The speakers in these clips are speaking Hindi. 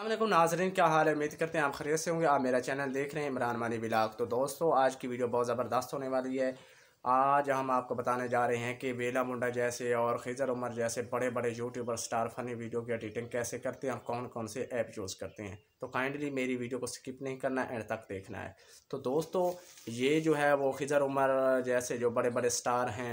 अल्लाह नाजरन क्या हाल है उम्मीद करते हैं आप खरीद से होंगे आप मेरा चैनल देख रहे हैं इमरान मानी बिलाग तो दोस्तों आज की वीडियो बहुत ज़बरदस्त होने वाली है आज हम आपको बताने जा रहे हैं कि बेला मुंडा जैसे और खिजर उमर जैसे बड़े बड़े यूट्यूबर स्टार फनी वीडियो की एडिटिंग कैसे करते हैं और कौन कौन से ऐप यूज़ करते हैं तो काइंडली मेरी वीडियो को स्किप नहीं करना एंड तक देखना है तो दोस्तों ये जो है वो खिजर उमर जैसे जो बड़े बड़े स्टार हैं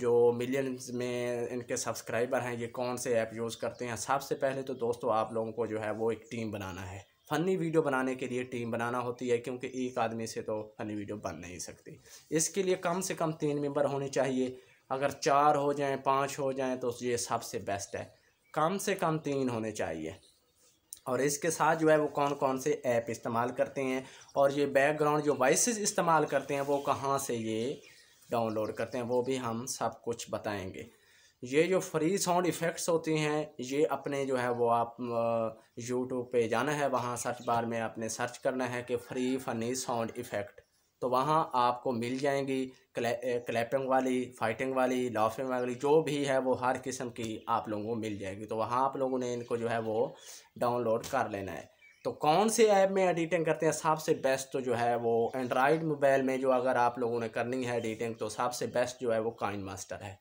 जो मिलियंस में इनके सब्सक्राइबर हैं ये कौन से ऐप यूज़ करते हैं सबसे पहले तो दोस्तों आप लोगों को जो है वो एक टीम बनाना है फ़नी वीडियो बनाने के लिए टीम बनाना होती है क्योंकि एक आदमी से तो फ़नी वीडियो बन नहीं सकती इसके लिए कम से कम तीन मेंबर होने चाहिए अगर चार हो जाएं पाँच हो जाएं तो ये सबसे बेस्ट है कम से कम तीन होने चाहिए और इसके साथ जो है वो कौन कौन से ऐप इस्तेमाल करते हैं और ये बैकग्राउंड जो वॉइस इस्तेमाल करते हैं वो कहाँ से ये डाउनलोड करते हैं वो भी हम सब कुछ बताएंगे ये जो फ्री साउंड इफ़ेक्ट्स होती हैं ये अपने जो है वो आप यूट्यूब पे जाना है वहाँ सर्च बार में आपने सर्च करना है कि फ्री फनी साउंड इफ़ेक्ट तो वहाँ आपको मिल जाएंगी क्लैपिंग वाली फाइटिंग वाली लाफिंग वाली जो भी है वो हर किस्म की आप लोगों को मिल जाएगी तो वहाँ आप लोगों ने इनको जो है वो डाउनलोड कर लेना है तो कौन से ऐप में एडिटिंग करते हैं सबसे बेस्ट तो जो है वो एंड्रॉयड मोबाइल में जो अगर आप लोगों ने करनी है एडिटिंग तो सबसे बेस्ट जो है वो काइन मास्टर है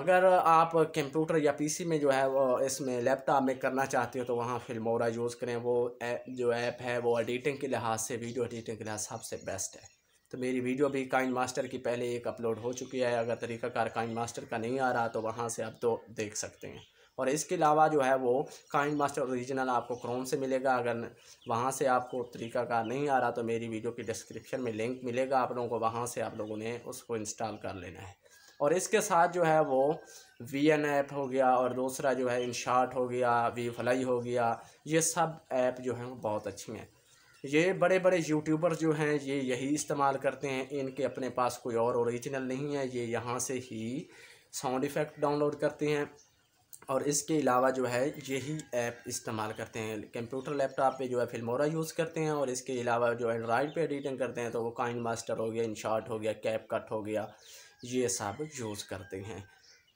अगर आप कंप्यूटर या पीसी में जो है वो इसमें लैपटॉप में करना चाहते हो तो वहाँ फिल्मोरा यूज़ करें वो ऐप जो ऐप है वो एडिटिंग के लिहाज से वीडियो एडिटिंग के लिहाज सबसे बेस्ट है तो मेरी वीडियो भी काइन मास्टर की पहले एक अपलोड हो चुकी है अगर तरीकाकार काइन मास्टर का नहीं आ रहा तो वहाँ से आप तो देख सकते हैं और इसके अलावा जो है वो काइंड मास्टर ओरिजिनल आपको क्रोम से मिलेगा अगर वहाँ से आपको तरीका का नहीं आ रहा तो मेरी वीडियो की डिस्क्रिप्शन में लिंक मिलेगा आप लोगों को वहाँ से आप लोगों ने उसको इंस्टॉल कर लेना है और इसके साथ जो है वो वी एन ऐप हो गया और दूसरा जो है इनशार्ट हो गया वी फ्लाई हो गया ये सब ऐप जो हैं वो बहुत अच्छी हैं ये बड़े बड़े यूट्यूबर जो हैं ये यही इस्तेमाल करते हैं इनके अपने पास कोई और ओरिजिनल नहीं है ये यहाँ से ही साउंड इफ़ेक्ट डाउनलोड करते हैं और इसके अलावा जो है यही ऐप इस्तेमाल करते हैं कंप्यूटर लैपटॉप पे जो है फिल्मोरा यूज़ करते हैं और इसके अलावा जो एंड्राइड पे एडिटिंग करते हैं तो वो काइन मास्टर हो गया इनशार्ट हो गया कैप कट हो गया ये सब यूज़ करते हैं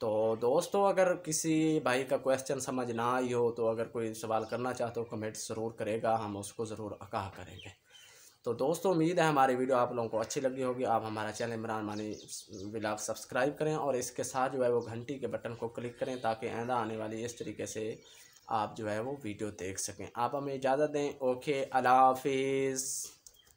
तो दोस्तों अगर किसी भाई का क्वेश्चन समझ ना आई हो तो अगर कोई सवाल करना चाहते हो कमेंट ज़रूर करेगा हम उसको ज़रूर आगाह करेंगे तो दोस्तों उम्मीद है हमारी वीडियो आप लोगों को अच्छी लगी होगी आप हमारा चैनल इमरान मानी ब्लाग सब्सक्राइब करें और इसके साथ जो है वो घंटी के बटन को क्लिक करें ताकि आंदा आने वाली इस तरीके से आप जो है वो वीडियो देख सकें आप हमें इजाज़त दें ओके अला हाफिज़